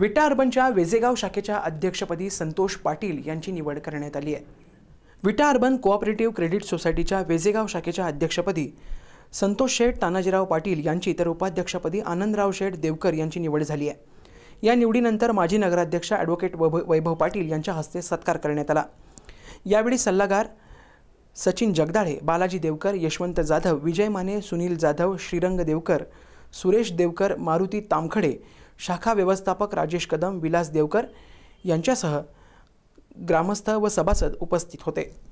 विटा अर्बनच्या वेजेगाव शाखेच्या अध्यक्षपदी संतोष पाटील यांची निवड करण्यात आली आहे विटा अर्बन कोऑपरेटिव्ह क्रेडिट सोसायटीच्या वेजेगाव शाखेच्या अध्यक्षपदी संतोष शेठ तानाजीराव पाटील यांची तर उपाध्यक्षपदी आनंदराव शेठ देवकर यांची निवड झाली आहे या निवडीनंतर माजी नगराध्यक्ष ॲडव्होकेट वैभव पाटील यांच्या हस्ते सत्कार करण्यात आला यावेळी सल्लागार सचिन जगदाळे बालाजी देवकर यशवंत जाधव विजय माने सुनील जाधव श्रीरंग देवकर सुरेश देवकर मारुती तामखडे शाखा व्यवस्थापक राजेश कदम विलास देवकर यांच्यासह ग्रामस्थ व सभासद उपस्थित होते